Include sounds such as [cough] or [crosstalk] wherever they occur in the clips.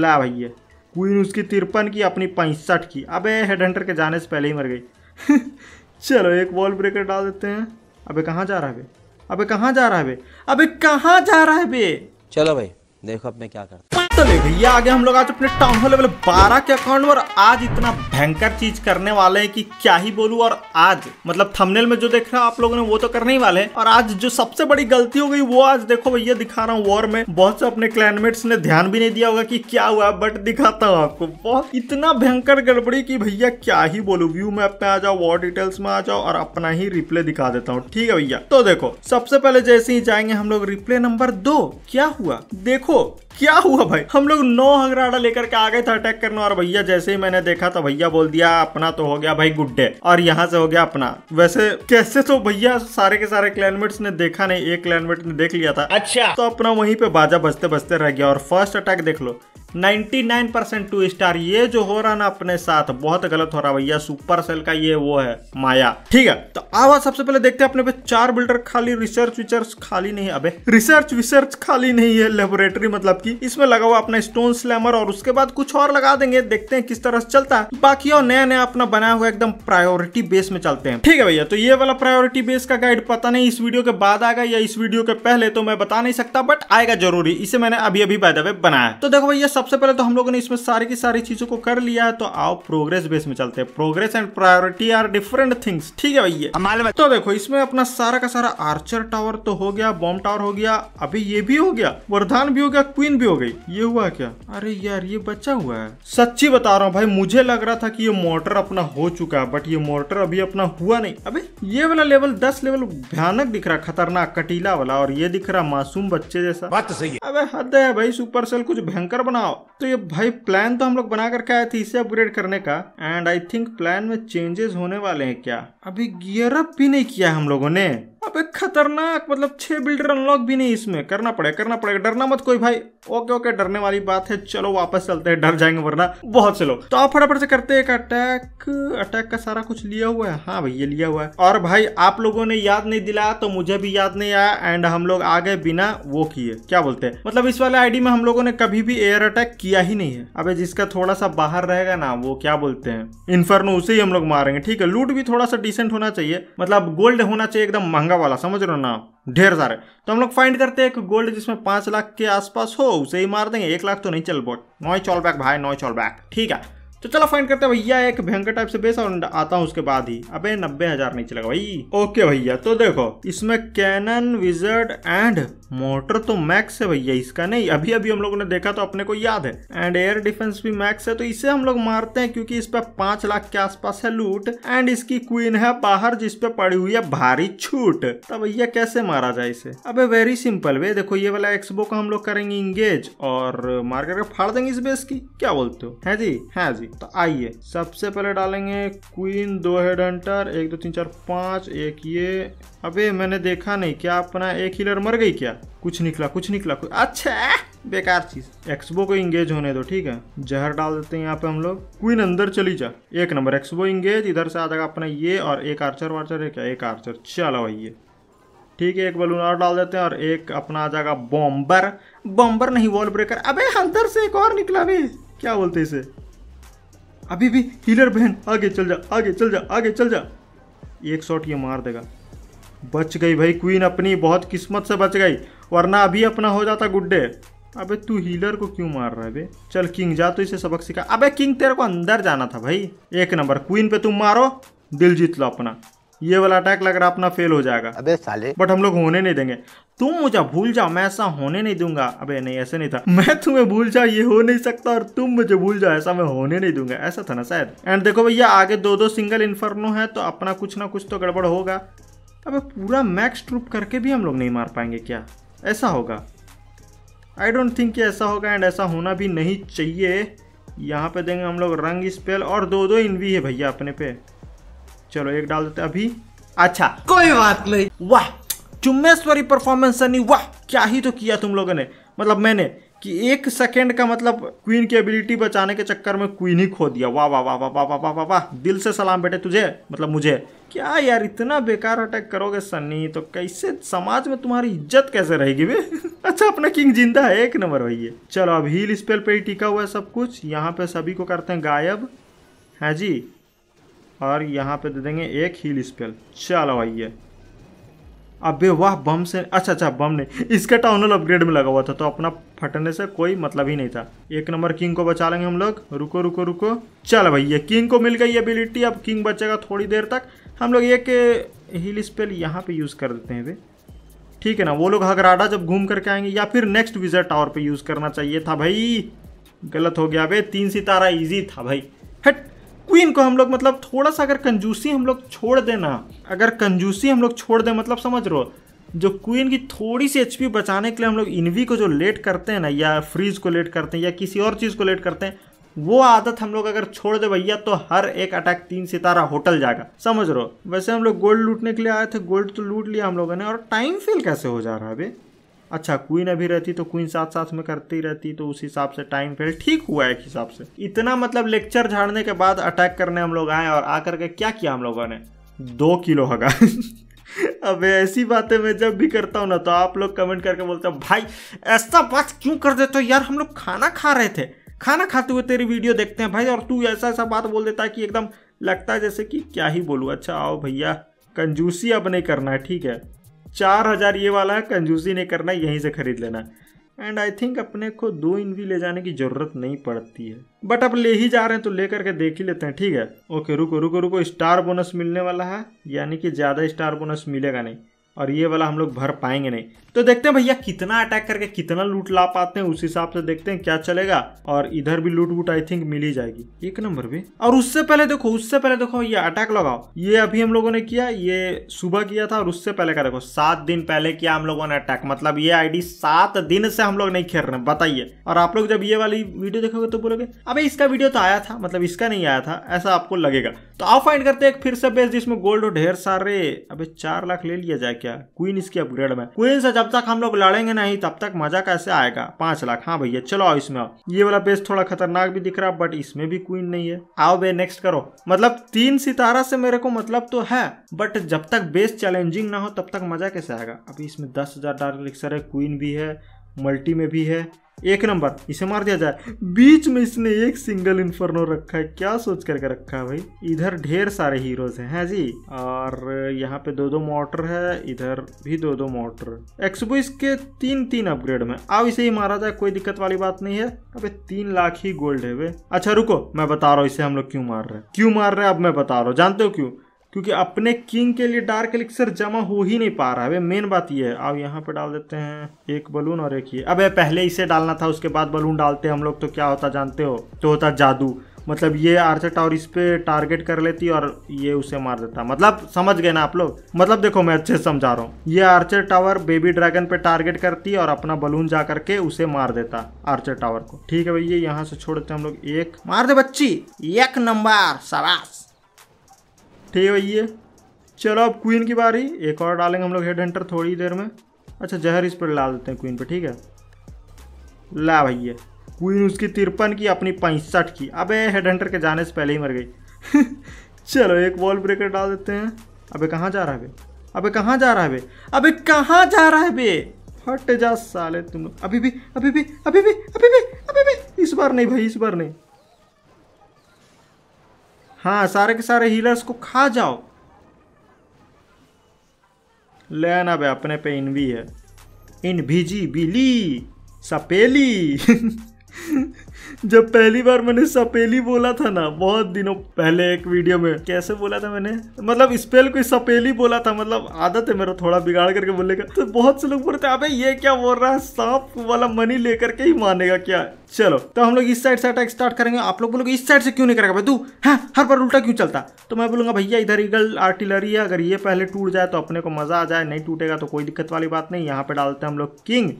ला भैया क्वीन उसकी तिरपन की अपनी पैंसठ की अबे हेड हंटर के जाने से पहले ही मर गई [laughs] चलो एक वॉल ब्रेकर डाल देते हैं अबे कहाँ जा रहा है बे अबे कहाँ जा रहा है बे अबे कहाँ जा रहा है बे चलो भाई देखो अब मैं क्या करता चले तो भैया आगे हम लोग आज अपने टाउन हॉल लेवल 12 के अकाउंट में आज इतना भयंकर चीज करने वाले हैं कि क्या ही बोलू और आज मतलब थंबनेल में जो देख रहे हो आप लोगों ने वो तो करने ही वाले हैं और आज जो सबसे बड़ी गलती हो गई वो आज देखो भैया दिखा रहा हूँ वॉर में बहुत से अपने क्लैनमेट्स ने ध्यान भी नहीं दिया होगा की क्या हुआ बट दिखाता हूँ आपको बहुत इतना भयंकर गड़बड़ी की भैया क्या ही बोलू व्यू मैप में आ जाओ वॉर डिटेल्स में आ जाओ और अपना ही रिप्ले दिखा देता हूँ ठीक है भैया तो देखो सबसे पहले जैसे ही जाएंगे हम लोग रिप्ले नंबर दो क्या हुआ देखो क्या हुआ भाई हम लोग नौ हंगराड़ा लेकर के आ गए थे अटैक करने और भैया जैसे ही मैंने देखा तो भैया बोल दिया अपना तो हो गया भाई गुड्डे और यहाँ से हो गया अपना वैसे कैसे तो भैया सारे के सारे क्लाइनमेट ने देखा नहीं एक क्लैनमेट ने देख लिया था अच्छा तो अपना वहीं पे बाजा बजते बजते रह गया और फर्स्ट अटैक देख लो 99 परसेंट टू स्टार ये जो हो रहा ना अपने साथ बहुत गलत हो रहा भैया सुपर सेल का ये वो है माया ठीक है तो अब सबसे पहले देखते हैं अपने पे चार बिल्डर खाली रिसर्च विचर्च खाली नहीं अबे रिसर्च विसर्च खाली नहीं है लेबोरेटरी मतलब की इसमें लगा हुआ अपना स्टोन स्लैमर और उसके बाद कुछ और लगा देंगे देखते हैं किस तरह से चलता है बाकी और नया नया अपना बनाया हुआ एकदम प्रायोरिटी बेस में चलते हैं ठीक है भैया तो ये वाला प्रायोरिटी बेस का गाइड पता नहीं इस वीडियो के बाद आएगा या इस वीडियो के पहले तो मैं बता नहीं सकता बट आएगा जरूरी इसे मैंने अभी अभी बनाया तो देखो भैया सबसे पहले तो हम लोगों ने इसमें सारी की सारी चीज़ों को कर लिया है तो आओ प्रोग्रेस बेस में चलते हैं progress and priority are different things ठीक है भैया तो देखो इसमें अपना सारा का सारा आर्चर टावर तो हो गया बॉम्ब टावर हो गया अभी ये भी हो गया वरदान भी हो गया क्वीन भी हो गई ये हुआ क्या अरे यार ये बचा हुआ है सच्ची बता रहा हूँ भाई मुझे लग रहा था की ये मोटर अपना हो चुका है बट ये मोटर अभी अपना हुआ नहीं अभी ये वाला लेवल दस लेवल भयानक दिख रहा खतरनाक कटीला वाला और ये दिख रहा मासूम बच्चे जैसा बात तो सही है अब हद है भाई सुपर सेल कुछ भयंकर बनाओ out तो ये भाई प्लान तो हम लोग बना करके आए थे इसे अपग्रेड करने का एंड आई थिंक प्लान में चेंजेस होने वाले हैं क्या अभी गियर अप भी नहीं किया हम लोगों ने एक खतरनाक मतलब छह बिल्डर अनलॉक भी नहीं इसमें करना पड़ेगा करना पड़ेगा डरना मत कोई भाई ओके ओके डरने वाली बात है चलो वापस चलते हैं डर जाएंगे वरना बहुत से लोग तो आप फटाफट से करते हैं अटैक अटैक का सारा कुछ लिया हुआ है हाँ भाई ये लिया हुआ है और भाई आप लोगों ने याद नहीं दिलाया तो मुझे भी याद नहीं आया एंड हम लोग आ गए बिना वो किए क्या बोलते हैं मतलब इस वाले आईडी में हम लोगों ने कभी भी एयर अटैक किया किया ही नहीं है अबे जिसका थोड़ा सा बाहर रहेगा ना वो क्या बोलते हैं इन्फर्नो उसे ही हम लोग मारेंगे ठीक है लूट भी थोड़ा सा डिसेंट होना चाहिए मतलब गोल्ड होना चाहिए एकदम महंगा वाला समझ रहे हो ना ढेर सारे तो हम लोग फाइंड करते हैं एक गोल्ड जिसमें पांच लाख के आसपास हो उसे ही मार देंगे एक लाख तो नहीं चल बोट नॉय चॉल बैक भाई नॉय चॉल बैक ठीक है तो चलो फाइंड करते हैं भैया एक भयंकर टाइप से बेस और आता हूँ उसके बाद ही अबे नब्बे हजार नहीं चलेगा भाई ओके भैया तो देखो इसमें कैनन विजर्ड एंड मोटर तो मैक्स है भैया इसका नहीं अभी अभी हम लोगों ने देखा तो अपने को याद है एंड एयर डिफेंस भी मैक्स है तो इसे हम लोग मारते हैं क्योंकि इस पे पांच लाख के आसपास है लूट एंड इसकी क्वीन है बाहर जिसपे पड़ी हुई है भारी छूट तो भैया कैसे मारा जाए इसे अबे वेरी सिंपल वे देखो ये वाला एक्सबो का हम लोग करेंगे इंगेज और मार करके फाड़ देंगे इस बेस की क्या बोलते हो है जी है हाँ जी तो आइए सबसे पहले डालेंगे क्वीन दो हेड हंटर एक दो तीन चार पाँच एक ये अबे मैंने देखा नहीं क्या अपना एक हीलर मर गई क्या कुछ निकला कुछ निकला कुछ अच्छा बेकार चीज एक्सबो को इंगेज होने दो ठीक है जहर डाल देते हैं यहाँ पे हम लोग क्वीन अंदर चली जा एक नंबर एक्सबो इंगेज इधर से आ जाएगा अपना ये और एक आर्चर वार्चर है क्या एक आर्चर चलो भाई ठीक है एक बलून और डाल देते हैं और एक अपना आ जाएगा बॉम्बर बॉम्बर नहीं वॉल ब्रेकर अबे अंदर से एक और निकला भी क्या बोलते इसे अभी भी हीलर बहन आगे चल जा आगे चल जा आगे चल जा एक शॉट ये मार देगा बच गई भाई क्वीन अपनी बहुत किस्मत से बच गई वरना अभी अपना हो जाता गुड्डे अबे तू हीलर को क्यों मार रहा है बे चल किंग जा तो इसे सबक सिखा अबे किंग तेरे को अंदर जाना था भाई एक नंबर क्वीन पे तुम मारो दिल जीत लो अपना ये वाला अटैक लग रहा अपना फेल हो जाएगा अबे साले बट हम लोग होने नहीं देंगे तुम मुझे भूल जाओ मैं ऐसा होने नहीं दूंगा अबे नहीं ऐसे नहीं था मैं तुम्हें भूल जाओ ये हो नहीं सकता और तुम मुझे भूल जाओ ऐसा मैं होने नहीं दूंगा ऐसा था ना शायद एंड देखो भैया आगे दो दो सिंगल इन्फर्नो है तो अपना कुछ ना कुछ तो गड़बड़ होगा अब पूरा मैक्स ट्रूप करके भी हम लोग नहीं मार पाएंगे क्या ऐसा होगा आई डोंट थिंक कि ऐसा होगा एंड ऐसा होना भी नहीं चाहिए यहाँ पे देंगे हम लोग रंग स्पेल और दो दो इन है भैया अपने पे चलो एक डाल देते अभी अच्छा कोई बात नहीं वाह चुम्बेश्वरी परफॉर्मेंस सनी वाह क्या ही तो किया तुम लोगों ने मतलब मैंने कि एक सेकेंड का मतलब क्वीन की एबिलिटी बचाने के चक्कर में क्वीन ही खो दिया वाह वाह वाह वाह वाह वाह वाह वाह वाह दिल से सलाम बेटे तुझे मतलब मुझे क्या यार इतना बेकार अटैक करोगे सनी तो कैसे समाज में तुम्हारी इज्जत कैसे रहेगी वे [laughs] अच्छा अपना किंग जिंदा है एक नंबर भैया चलो अब हील स्पेल पर ही टिका हुआ है सब कुछ यहाँ पे सभी को करते हैं गायब है हाँ जी और यहाँ पे दे देंगे एक हील स्पेल चलो अब अबे वाह बम से अच्छा अच्छा बम नहीं इसका टाउनल अपग्रेड में लगा हुआ था तो अपना फटने से कोई मतलब ही नहीं था एक नंबर किंग को बचा लेंगे हम लोग रुको रुको रुको चल भैया किंग को मिल गई एबिलिटी अब किंग बचेगा थोड़ी देर तक हम लोग एक हील स्पेल यहाँ पे यूज़ कर देते हैं भाई ठीक है ना वो लोग हगराडा जब घूम करके आएंगे या फिर नेक्स्ट विजर टावर पे यूज़ करना चाहिए था भाई गलत हो गया भाई तीन सितारा इजी था भाई हट क्वीन को हम लोग मतलब थोड़ा सा अगर कंजूसी हम लोग छोड़ देना अगर कंजूसी हम लोग छोड़ दें मतलब समझ रहो जो क्वीन की थोड़ी सी एचपी बचाने के लिए हम लोग इनवी को जो लेट करते हैं ना या फ्रीज को लेट करते हैं या किसी और चीज़ को लेट करते हैं वो आदत हम लोग अगर छोड़ दे भैया तो हर एक अटैक तीन सितारा होटल जाएगा समझ रहो वैसे हम लोग गोल्ड लूटने के लिए आए थे गोल्ड तो लूट लिया हम लोगों ने और टाइम फेल कैसे हो जा रहा है अभी अच्छा क्वीन अभी रहती तो क्वीन साथ साथ में करती रहती तो उस हिसाब से टाइम फेल ठीक हुआ एक हिसाब से इतना मतलब लेक्चर झाड़ने के बाद अटैक करने हम लोग आए और आकर के क्या किया हम लोगों ने दो किलो हगा [laughs] अब ऐसी बातें मैं जब भी करता हूँ ना तो आप लोग कमेंट करके बोलते हो भाई ऐसा बात क्यों कर देते हो यार हम लोग खाना खा रहे थे खाना खाते हुए तेरी वीडियो देखते हैं भाई और तू ऐसा ऐसा बात बोल देता है कि एकदम लगता है जैसे कि क्या ही बोलूँ अच्छा आओ भैया कंजूसी अब नहीं करना है ठीक है चार हज़ार ये वाला है कंजूसी नहीं करना यहीं से ख़रीद लेना एंड आई थिंक अपने को दो इन भी ले जाने की ज़रूरत नहीं पड़ती है बट अब ले ही जा रहे हैं तो ले करके देख ही लेते हैं ठीक है ओके रुको रुको रुको स्टार बोनस मिलने वाला है यानी कि ज़्यादा स्टार बोनस मिलेगा नहीं और ये वाला हम लोग भर पाएंगे नहीं तो देखते हैं भैया कितना अटैक करके कितना लूट ला पाते हैं उस हिसाब से देखते हैं क्या चलेगा और इधर भी लूट वूट आई थिंक मिल ही जाएगी एक नंबर भी और उससे पहले देखो उससे पहले देखो ये अटैक लगाओ ये अभी हम लोगों ने किया ये सुबह किया था और उससे पहले का देखो सात दिन पहले किया हम लोगों ने अटैक मतलब ये आई सात दिन से हम लोग नहीं खेल रहे बताइए और आप लोग जब ये वाली वीडियो देखोगे तो बोलोगे अब इसका वीडियो तो आया था मतलब इसका नहीं आया था ऐसा आपको लगेगा तो आप फाइंड करते फिर से बेस जिसमें गोल्ड और ढेर सारे अभी चार लाख ले लिया जाए क्या क्वीन इसके अपग्रेड में क्वीन से जब तक हम लोग लड़ेंगे नहीं तब तक मजा कैसे आएगा पांच लाख हाँ भैया चलो आओ इसमें ये वाला बेस थोड़ा खतरनाक भी दिख रहा बट इसमें भी क्वीन नहीं है आओ बे नेक्स्ट करो मतलब तीन सितारा से मेरे को मतलब तो है बट जब तक बेस चैलेंजिंग ना हो तब तक मजा कैसे आएगा अभी इसमें दस हजार डार्क रिक्सर है क्वीन भी है मल्टी में भी है एक नंबर इसे मार दिया जाए बीच में इसने एक सिंगल इन्फर्नो रखा है क्या सोच करके रखा है भाई इधर ढेर सारे हीरोज हैं है जी और यहाँ पे दो दो मोटर है इधर भी दो दो मोटर एक्सबो इसके तीन तीन अपग्रेड में अब इसे ही मारा जाए कोई दिक्कत वाली बात नहीं है अबे तीन लाख ही गोल्ड है वे अच्छा रुको मैं बता रहा हूँ इसे हम लोग क्यों मार रहे हैं क्यों मार रहे हैं अब मैं बता रहा हूँ जानते हो क्यों क्योंकि अपने किंग के लिए डार्क एलिक्सर जमा हो ही नहीं पा रहा है मेन बात ये है अब यहाँ पे डाल देते हैं एक बलून और एक ये अबे पहले इसे डालना था उसके बाद बलून डालते हम लोग तो क्या होता जानते हो तो होता जादू मतलब ये आर्चर टावर इस पर टारगेट कर लेती और ये उसे मार देता मतलब समझ गए ना आप लोग मतलब देखो मैं अच्छे से समझा रहा हूँ ये आर्चर टावर बेबी ड्रैगन पे टारगेट करती और अपना बलून जा करके उसे मार देता आर्चर टावर को ठीक है भैया यहाँ से छोड़ते हम लोग एक मार दे बच्ची एक नंबर सवास ठीक है भैया चलो अब क्वीन की बारी एक और डालेंगे हम लोग हेड एंटर थोड़ी देर में अच्छा जहर इस पर डाल देते हैं क्वीन पर ठीक है ला भैया क्वीन उसकी तिरपन की अपनी पैंसठ की अबे हेड हंटर के जाने से पहले ही मर गई [laughs] चलो एक वॉल ब्रेकर डाल देते हैं अबे कहाँ जा रहा है बे अबे कहाँ जा रहा है बे अबे कहाँ जा रहा है बे हट जा साले तुम अभी भी अभी भी अभी भी अभी भी अभी भी इस बार नहीं भाई इस बार नहीं हाँ सारे के सारे हीलर्स को खा जाओ ले आना अपने पे इन भी है इन भिजी बिली सपेली [laughs] जब पहली बार मैंने सपेली बोला था ना बहुत दिनों पहले एक वीडियो में कैसे बोला था मैंने मतलब स्पेल को सपेली बोला था मतलब आदत है मेरा थोड़ा बिगाड़ करके बोलने का तो बहुत से लोग बोलते अबे ये क्या बोल रहा है सांप वाला मनी लेकर के ही मानेगा क्या चलो तो हम लोग इस साइड से अटैक स्टार्ट करेंगे आप लोग बोलोगे इस साइड से क्यों नहीं करेगा भाई तू हाँ हर बार उल्टा क्यों चलता तो मैं बोलूंगा भैया इधर ईगल आर्टिलरी है अगर ये पहले टूट जाए तो अपने को मजा आ जाए नहीं टूटेगा तो कोई दिक्कत वाली बात नहीं यहाँ पे डालते हैं हम लोग किंग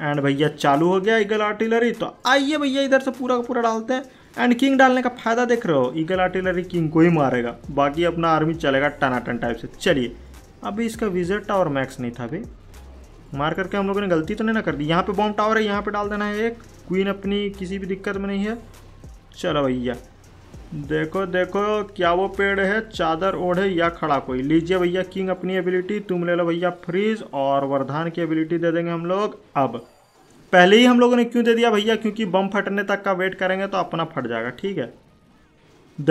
एंड भैया चालू हो गया ईगल आर्टिलरी तो आइए भैया इधर से पूरा का पूरा डालते हैं एंड किंग डालने का फायदा देख रहे हो ईगल आर्टिलरी किंग को ही मारेगा बाकी अपना आर्मी चलेगा टनाटन टाइप से चलिए अभी इसका विजेट टावर मैक्स नहीं था अभी मार करके हम लोगों ने गलती तो नहीं ना कर दी यहाँ पे बॉम्ब टावर है यहाँ पे डाल देना है एक क्वीन अपनी किसी भी दिक्कत में नहीं है चलो भैया देखो देखो क्या वो पेड़ है चादर ओढ़े या खड़ा कोई लीजिए भैया किंग अपनी एबिलिटी तुम ले लो भैया फ्रीज और वरदान की एबिलिटी दे देंगे हम लोग अब पहले ही हम लोगों ने क्यों दे दिया भैया क्योंकि बम फटने तक का वेट करेंगे तो अपना फट जाएगा ठीक है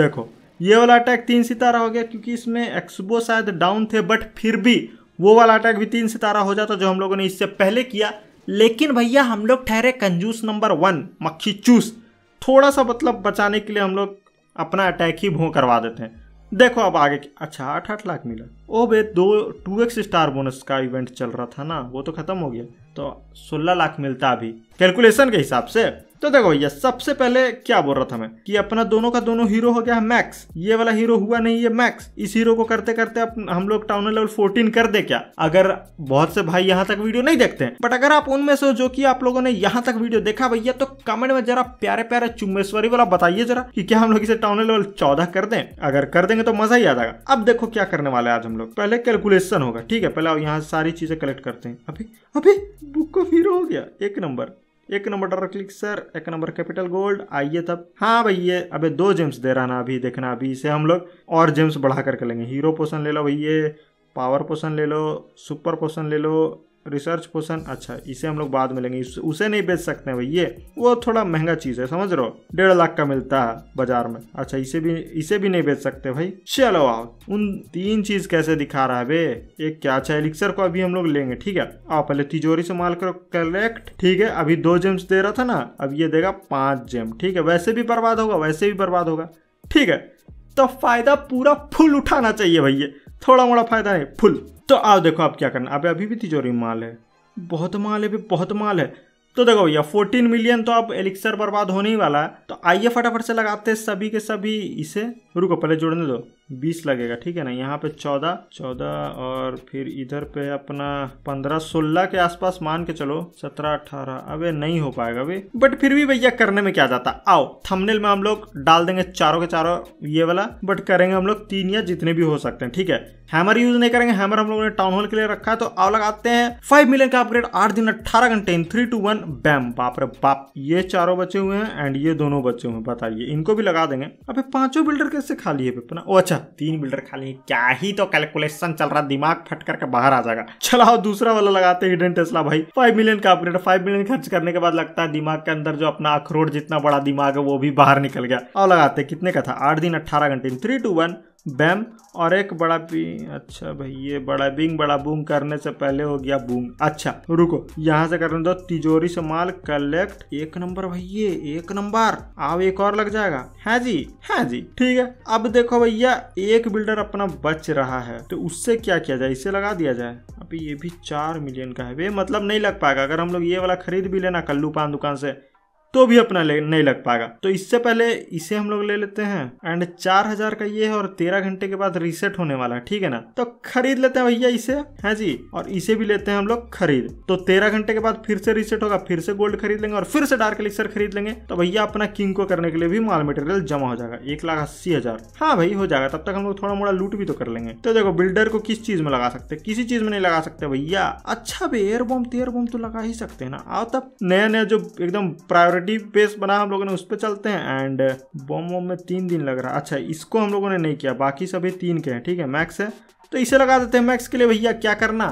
देखो ये वाला अटैक तीन सितारा हो गया क्योंकि इसमें एक्सबो शायद डाउन थे बट फिर भी वो वाला अटैक भी तीन सितारा हो जाता जो हम लोगों ने इससे पहले किया लेकिन भैया हम लोग ठहरे कंजूस नंबर वन मक्खी चूस थोड़ा सा मतलब बचाने के लिए हम लोग अपना अटैक ही भों करवा देते हैं देखो अब आगे अच्छा आठ आठ लाख मिला ओ बे दो टू एक्स स्टार बोनस का इवेंट चल रहा था ना वो तो खत्म हो गया तो सोलह लाख मिलता अभी कैलकुलेशन के हिसाब से तो देखो भैया सबसे पहले क्या बोल रहा था मैं कि अपना दोनों का दोनों हीरो हो गया है मैक्स ये वाला हीरो हुआ नहीं है मैक्स इस हीरो को करते करते हम लोग टाउन लेवल 14 कर दे क्या अगर बहुत से भाई यहाँ तक वीडियो नहीं देखते हैं बट अगर आप उनमें से जो कि आप लोगों ने यहाँ तक वीडियो देखा भैया तो कमेंट में जरा प्यारे प्यारे चुम्बेश्वरी वाला बताइए जरा की क्या हम लोग इसे टाउन लेवल चौदह कर दे अगर कर देंगे तो मजा ही आ जाएगा अब देखो क्या करने वाला है आज हम लोग पहले कैलकुलेशन होगा ठीक है पहले यहाँ सारी चीजें कलेक्ट करते हैं अभी अभी बुक ऑफ हीरो हो गया एक नंबर एक नंबर डॉलर क्लिक सर एक नंबर कैपिटल गोल्ड आइए तब हाँ भैया अबे दो जेम्स दे रहा ना अभी देखना अभी इसे हम लोग और जेम्स बढ़ा करके लेंगे हीरो पोषण ले लो भैया पावर पोषण ले लो सुपर पोषण ले लो रिसर्च पोर्सन अच्छा इसे हम लोग बाद में लेंगे उसे नहीं बेच सकते हैं भैया वो थोड़ा महंगा चीज़ है समझ रहे हो डेढ़ लाख का मिलता है बाजार में अच्छा इसे भी इसे भी नहीं बेच सकते भाई चलो आओ उन तीन चीज कैसे दिखा रहा है बे एक क्या अच्छा एलिक्सर को अभी हम लोग लेंगे ठीक है आओ पहले तिजोरी से माल करो कलेक्ट ठीक है अभी दो जेम्स दे रहा था ना अब ये देगा पांच जेम ठीक है वैसे भी बर्बाद होगा वैसे भी बर्बाद होगा ठीक है तो फायदा पूरा फुल उठाना चाहिए भैया थोड़ा मोड़ा फायदा है फुल तो आओ देखो आप क्या करना अभी अभी भी तिजोरी माल है बहुत माल है भी बहुत माल है तो देखो भैया 14 मिलियन तो अब एलिक्सर बर्बाद होने ही वाला है तो आइए फटाफट से लगाते हैं सभी के सभी इसे रुको पहले जोड़ने दो बीस लगेगा ठीक है ना यहाँ पे चौदह चौदह और फिर इधर पे अपना पंद्रह सोलह के आसपास मान के चलो सत्रह अठारह अबे नहीं हो पाएगा अभी बट फिर भी भैया करने में क्या जाता आओ थंबनेल में हम लोग डाल देंगे चारों के चारों ये वाला बट करेंगे हम लोग तीन या जितने भी हो सकते हैं ठीक है हैमर यूज नहीं करेंगे हैमर हम लोगों ने टाउन हॉल के लिए रखा है तो आओ लगाते हैं फाइव मिलियन का अपग्रेड आठ दिन अट्ठारह घंटे in three two one bam बाप रे बाप ये चारों बचे हुए हैं एंड ये दोनों बचे हुए हैं बताइए इनको भी लगा देंगे अबे पांचों बिल्डर के से खाली है पेपर ओ अच्छा तीन बिल्डर खाली है क्या ही तो कैलकुलेशन चल रहा दिमाग फट करके बाहर आ जाएगा चलाओ दूसरा वाला लगाते हिडन टेस्ला भाई फाइव मिलियन का अपग्रेड फाइव मिलियन खर्च करने के बाद लगता है दिमाग के अंदर जो अपना अखरोट जितना बड़ा दिमाग है वो भी बाहर निकल गया और लगाते कितने का था आठ दिन अट्ठारह घंटे थ्री टू वन बैम और एक बड़ा बी अच्छा भाई ये बड़ा बिंग बड़ा बूंग करने से पहले हो गया बूंग अच्छा रुको यहाँ से करने दो तिजोरी से माल कलेक्ट एक नंबर भैया एक नंबर अब एक और लग जाएगा है हाँ जी है हाँ जी ठीक है अब देखो भैया एक बिल्डर अपना बच रहा है तो उससे क्या किया जाए इसे लगा दिया जाए अभी ये भी चार मिलियन का है वे मतलब नहीं लग पाएगा अगर हम लोग ये वाला खरीद भी लेना कल्लू पान दुकान से तो भी अपना नहीं लग पाएगा तो इससे पहले इसे हम लोग ले लेते हैं एंड चार हजार का ये है और तेरह घंटे के बाद रिसेट होने वाला है ठीक है ना तो खरीद लेते हैं भैया इसे है हाँ जी और इसे भी लेते हैं हम लोग खरीद तो तेरह घंटे के बाद फिर से रिसेट होगा फिर से गोल्ड खरीद लेंगे और फिर से डार्क लिक्सर खरीद लेंगे तो भैया अपना किंग को करने के लिए भी माल मटेरियल जमा हो जाएगा एक लाख अस्सी हजार हाँ भाई हो जाएगा तब तक हम लोग थोड़ा मोड़ा लूट भी तो कर लेंगे तो देखो बिल्डर को किस चीज में लगा सकते किसी चीज में नहीं लगा सकते भैया अच्छा भी एयर बॉम्ब तो लगा ही सकते हैं ना आओ तब नया नया जो एकदम प्रायोरिटी थर्टी बेस बना हम लोगों ने उस पर चलते हैं एंड बम वॉम में तीन दिन लग रहा है अच्छा इसको हम लोगों ने नहीं किया बाकी सभी तीन के हैं ठीक है मैक्स है तो इसे लगा देते हैं मैक्स के लिए भैया क्या करना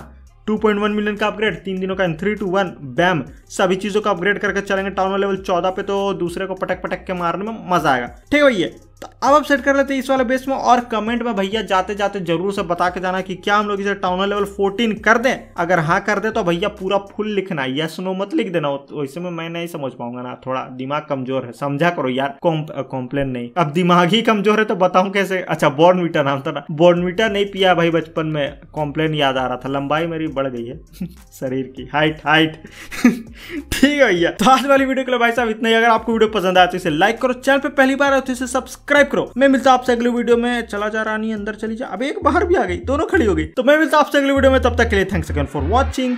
2.1 मिलियन का अपग्रेड तीन दिनों का in three two one bam सभी चीज़ों का अपग्रेड करके चलेंगे टाउन लेवल 14 पे तो दूसरे को पटक पटक के मारने में मजा आएगा ठीक है भैया तो अब आप सेट कर लेते हैं इस वाले बेस में और कमेंट में भैया जाते जाते जरूर से बता के जाना कि क्या हम लोग इसे टाउन लेवल 14 कर दें अगर हाँ कर दे तो भैया पूरा फुल लिखना या सुनो मत लिख देना वैसे तो में मैं नहीं समझ पाऊंगा ना थोड़ा दिमाग कमजोर है समझा करो यार कॉम्प्लेन नहीं अब दिमाग ही कमजोर है तो बताऊ कैसे अच्छा बॉर्नविटा नाम था ना बॉर्नविटा नहीं पिया भाई बचपन में कॉम्प्लेन याद आ रहा था लंबाई मेरी बढ़ गई है [laughs] शरीर की हाइट हाइट [laughs] ठीक है भैया तो आज वाली वीडियो के लिए भाई साहब इतना ही अगर आपको वीडियो पसंद आया तो इसे लाइक करो चैनल पर पहली बार आते तो सब्सक्राइब सब्सक्राइब करो मैं मिलता आपसे अगले वीडियो में चला जा रहा नहीं अंदर चली जा अब एक बाहर भी आ गई दोनों खड़ी हो गई तो मैं मिलता आपसे अगले वीडियो में तब तक के लिए thanks again for watching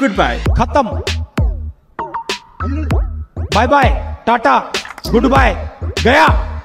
goodbye खत्म bye bye tata goodbye गया